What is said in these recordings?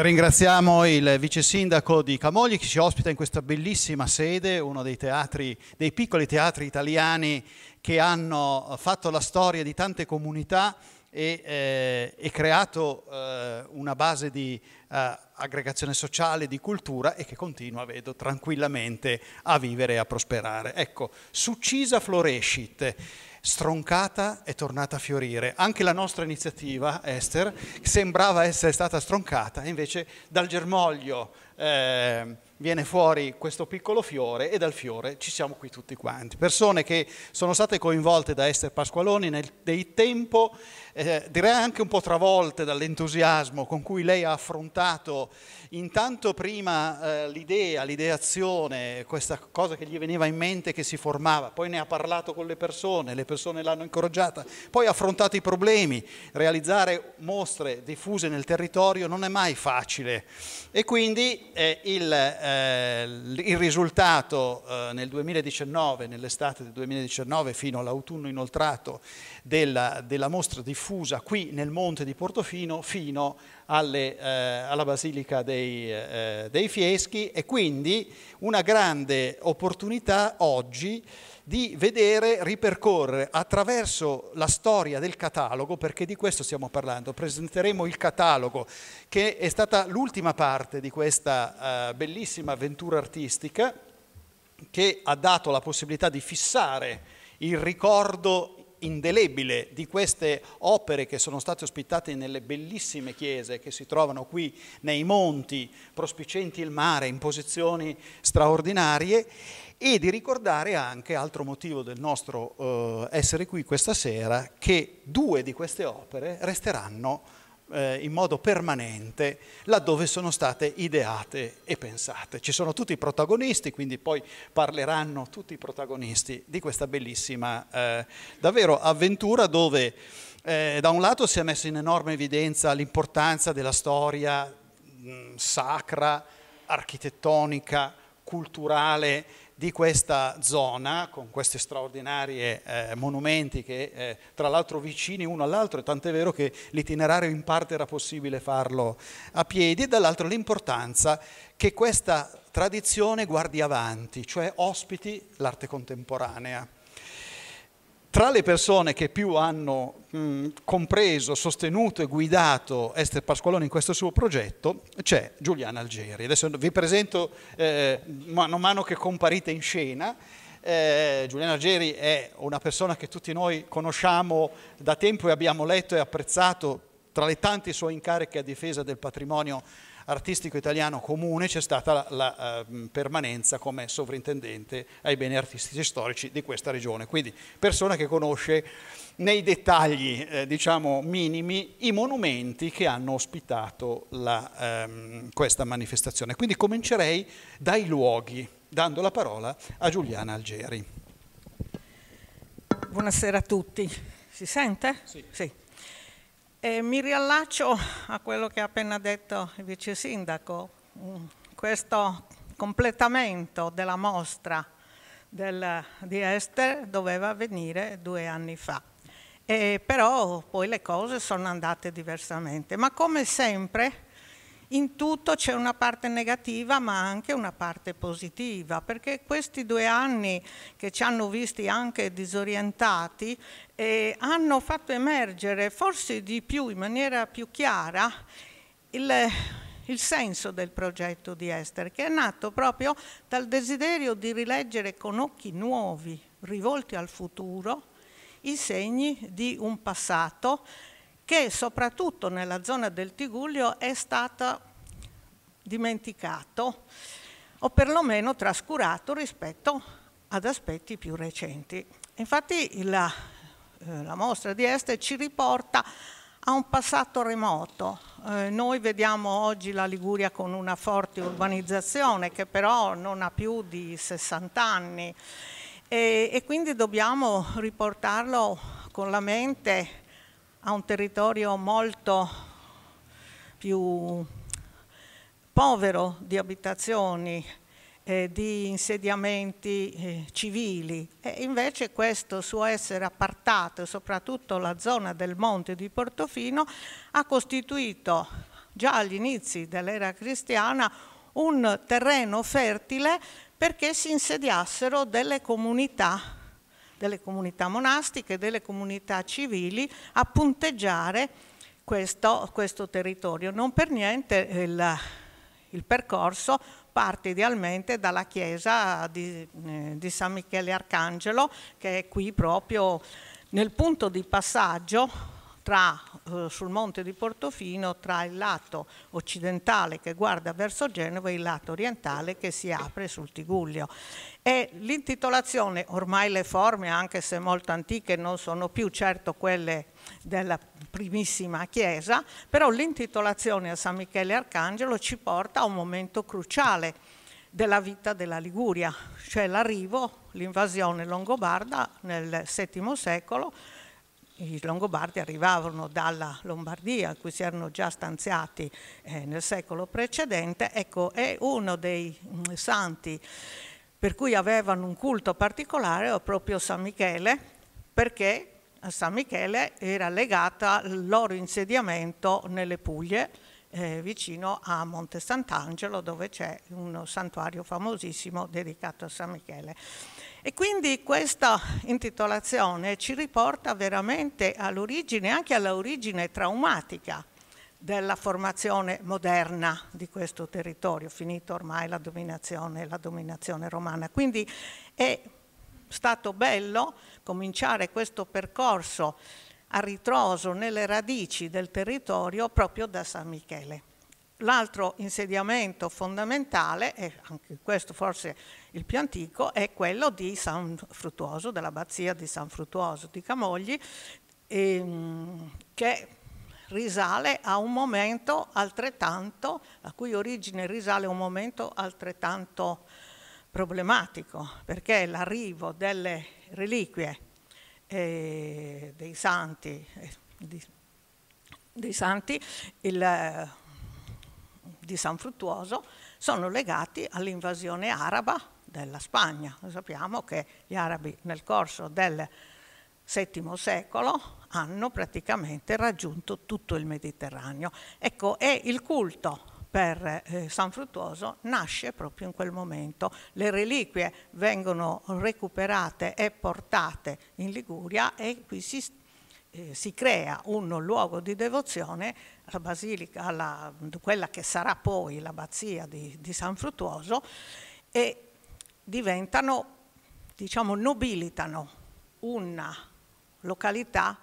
Ringraziamo il vice sindaco di Camogli che ci ospita in questa bellissima sede, uno dei, teatri, dei piccoli teatri italiani che hanno fatto la storia di tante comunità e, eh, e creato eh, una base di eh, aggregazione sociale, di cultura e che continua, vedo, tranquillamente a vivere e a prosperare. Ecco, succisa florescit, stroncata è tornata a fiorire. Anche la nostra iniziativa, Esther, sembrava essere stata stroncata, invece dal germoglio eh, viene fuori questo piccolo fiore e dal fiore ci siamo qui tutti quanti. Persone che sono state coinvolte da Esther Pasqualoni nel dei tempo, eh, direi anche un po' travolte dall'entusiasmo con cui lei ha affrontato intanto prima eh, l'idea, l'ideazione, questa cosa che gli veniva in mente che si formava, poi ne ha parlato con le persone, le persone l'hanno incoraggiata, poi ha affrontato i problemi, realizzare mostre diffuse nel territorio non è mai facile e quindi eh, il, eh, il, risultato eh, nel 2019, nell'estate del 2019 fino all'autunno inoltrato della, della mostra diffusa qui nel Monte di Portofino fino a alle, eh, alla Basilica dei, eh, dei, Fieschi e quindi una grande opportunità oggi di vedere ripercorrere attraverso la storia del catalogo, perché di questo stiamo parlando, presenteremo il catalogo che è stata l'ultima parte di questa eh, bellissima avventura artistica che ha dato la possibilità di fissare il ricordo indelebile di queste opere che sono state ospitate nelle bellissime chiese che si trovano qui nei monti, prospicenti il mare in posizioni straordinarie e di ricordare anche, altro motivo del nostro eh, essere qui questa sera, che due di queste opere resteranno eh, in modo permanente laddove sono state ideate e pensate. Ci sono tutti i protagonisti, quindi poi parleranno tutti i protagonisti di questa bellissima, eh, davvero avventura dove eh, da un lato si è messa in enorme evidenza l'importanza della storia mh, mm, sacra, architettonica, culturale di questa zona, con questi straordinari eh, eh, monumenti che eh, tra l'altro vicini uno all'altro, tant'è vero che l'itinerario in parte era possibile farlo a piedi, e dall'altro l'importanza che questa tradizione guardi avanti, cioè ospiti l'arte contemporanea. Tra le persone che più hanno mh, mm, compreso, sostenuto e guidato Esther Pasqualone in questo suo progetto c'è Giuliana Algeri. Adesso vi presento eh, mano a mano che comparite in scena. Eh, Giuliana Algeri è una persona che tutti noi conosciamo da tempo e abbiamo letto e apprezzato tra le tante sue incariche a difesa del patrimonio artistico italiano comune c'è stata la, la eh, permanenza come sovrintendente ai beni artistici e storici di questa regione, quindi persona che conosce nei dettagli eh, diciamo minimi i monumenti che hanno ospitato la, ehm, questa manifestazione. Quindi comincerei dai luoghi, dando la parola a Giuliana Algeri. Buonasera a tutti. Si sente? Sì. sì. E mi riallaccio a quello che ha appena detto il vice sindaco, mm, questo completamento della mostra del, di Esther doveva avvenire due anni fa. E però poi le cose sono andate diversamente, ma come sempre in tutto c'è una parte negativa ma anche una parte positiva perché questi due anni che ci hanno visti anche disorientati eh, hanno fatto emergere forse di più, in maniera più chiara, il, il senso del progetto di Esther che è nato proprio dal desiderio di rileggere con occhi nuovi, rivolti al futuro, i segni di un passato che soprattutto nella zona del Tiguglio è stato dimenticato o perlomeno trascurato rispetto ad aspetti più recenti. Infatti la, eh, la mostra di Este ci riporta a un passato remoto. Eh, noi vediamo oggi la Liguria con una forte urbanizzazione che però non ha più di 60 anni e, e quindi dobbiamo riportarlo con la mente a un territorio molto più povero di abitazioni, eh, di insediamenti eh, civili e invece questo suo essere appartato, soprattutto la zona del monte di Portofino, ha costituito già agli inizi dell'era cristiana un terreno fertile perché si insediassero delle comunità delle comunità monastiche e delle comunità civili a punteggiare questo, questo territorio. Non per niente il, il percorso parte idealmente dalla chiesa di, eh, di, San Michele Arcangelo che è qui proprio nel punto di passaggio tra, eh, sul monte di Portofino tra il lato occidentale che guarda verso Genova e il lato orientale che si apre sul Tiguglio. E l'intitolazione, ormai le forme, anche se molto antiche, non sono più certo quelle della primissima chiesa, però l'intitolazione a San Michele Arcangelo ci porta a un momento cruciale della vita della Liguria, cioè l'arrivo, l'invasione longobarda nel VII secolo, i Longobardi arrivavano dalla Lombardia, cui si erano già stanziati eh, nel secolo precedente, ecco, è uno dei mh, mm, santi per cui avevano un culto particolare, proprio San Michele, perché a San Michele era legato il loro insediamento nelle Puglie, eh, vicino a Monte Sant'Angelo dove c'è un santuario famosissimo dedicato a San Michele. E quindi questa intitolazione ci riporta veramente all'origine, anche all'origine traumatica della formazione moderna di questo territorio, finita ormai la dominazione, la dominazione romana. Quindi è stato bello cominciare questo percorso a ritroso nelle radici del territorio proprio da San Michele. L'altro insediamento fondamentale, e anche questo forse il più antico, è quello di San Fruttuoso, dell'abbazia di San Fruttuoso di Camogli, ehm, che risale a un momento altrettanto, la cui origine risale a un momento altrettanto problematico, perché l'arrivo delle reliquie eh, dei santi, eh, di, dei santi il, eh, di San Fruttuoso sono legati all'invasione araba della Spagna. Sappiamo che gli arabi nel corso del VII secolo hanno praticamente raggiunto tutto il Mediterraneo. Ecco, è il culto per eh, San Fruttuoso nasce proprio in quel momento. Le reliquie vengono recuperate e portate in Liguria e qui si, eh, si crea un luogo di devozione, la basilica, la, quella che sarà poi l'abbazia di, di San Fruttuoso, e diventano, diciamo, nobilitano una località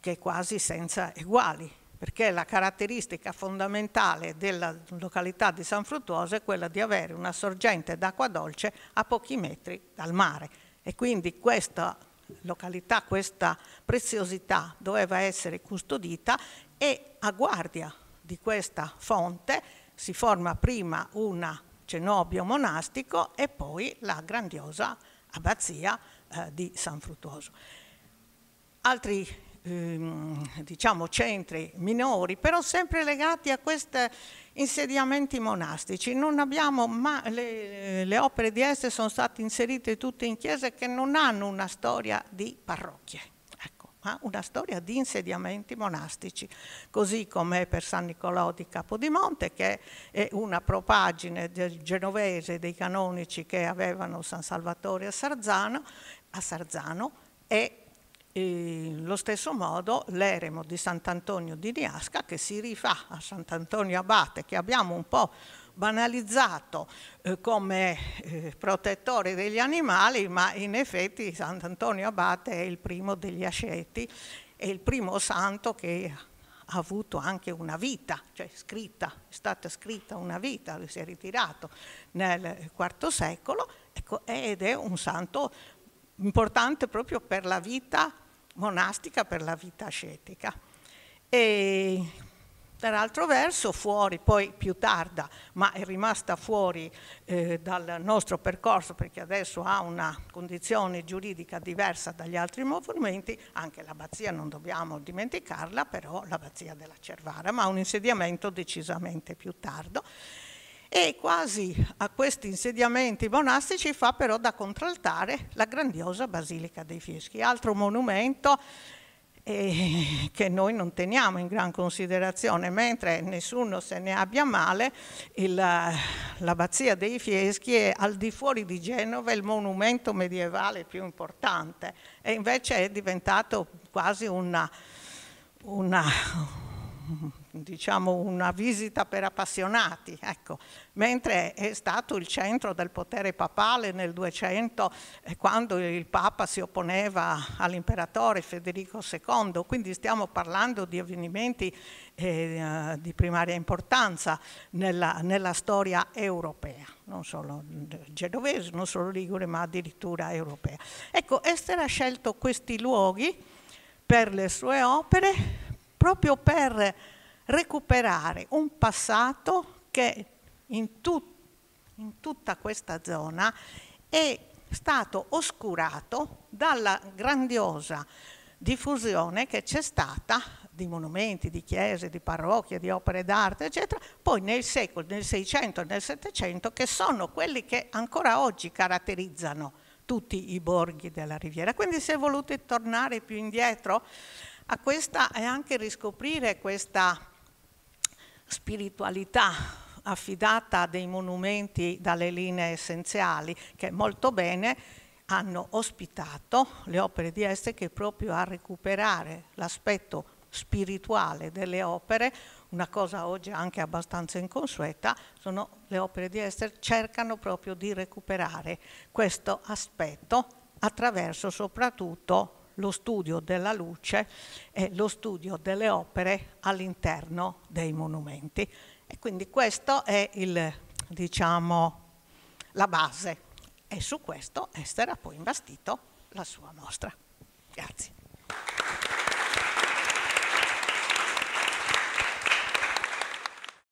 che è quasi senza eguali perché la caratteristica fondamentale della località di San Fruttuoso è quella di avere una sorgente d'acqua dolce a pochi metri dal mare e quindi questa località, questa preziosità doveva essere custodita e a guardia di questa fonte si forma prima un cenobio monastico e poi la grandiosa abbazia eh, di San Fruttuoso. Altri Ehm, diciamo centri minori, però sempre legati a questi insediamenti monastici. Non abbiamo Le, le, opere di esse sono state inserite tutte in chiese che non hanno una storia di parrocchie, ecco, ma una storia di insediamenti monastici, così come per San Nicolò di Capodimonte, che è una propagine del genovese dei canonici che avevano San Salvatore a Sarzano, a Sarzano e lo stesso modo l'eremo di Sant'Antonio di Niasca che si rifà a Sant'Antonio Abate che abbiamo un po' banalizzato eh, come eh, protettore degli animali ma in effetti Sant'Antonio Abate è il primo degli asceti, è il primo santo che ha avuto anche una vita, cioè scritta, è stata scritta una vita, lui si è ritirato nel IV secolo ecco, ed è un santo importante proprio per la vita monastica per la vita ascetica. E dall'altro verso fuori, poi più tarda, ma è rimasta fuori eh, dal nostro percorso perché adesso ha una condizione giuridica diversa dagli altri movimenti, anche l'abbazia non dobbiamo dimenticarla, però l'abbazia della Cervara, ma un insediamento decisamente più tardo e quasi a questi insediamenti monastici fa però da contraltare la grandiosa Basilica dei Fieschi, altro monumento eh, che noi non teniamo in gran considerazione, mentre nessuno se ne abbia male, l'abbazia dei Fieschi è al di fuori di Genova il monumento medievale più importante e invece è diventato quasi una, una diciamo una visita per appassionati, ecco. mentre è stato il centro del potere papale nel 200 eh, quando il Papa si opponeva all'imperatore Federico II, quindi stiamo parlando di avvenimenti eh, di primaria importanza nella, nella storia europea, non solo genovese, non solo ligure, ma addirittura europea. Ecco, Esther ha scelto questi luoghi per le sue opere proprio per recuperare un passato che in, tut in tutta questa zona è stato oscurato dalla grandiosa diffusione che c'è stata di monumenti, di chiese, di parrocchie, di opere d'arte, eccetera, poi nel secolo, nel 600 e nel 700, che sono quelli che ancora oggi caratterizzano tutti i borghi della riviera. Quindi se volete tornare più indietro a questa e anche riscoprire questa spiritualità affidata a dei monumenti dalle linee essenziali che molto bene hanno ospitato le opere di Este che proprio a recuperare l'aspetto spirituale delle opere, una cosa oggi anche abbastanza inconsueta, sono le opere di Esther cercano proprio di recuperare questo aspetto attraverso soprattutto lo studio della luce e lo studio delle opere all'interno dei monumenti. E quindi questa è il, diciamo, la base e su questo Esther ha poi investito la sua mostra. Grazie.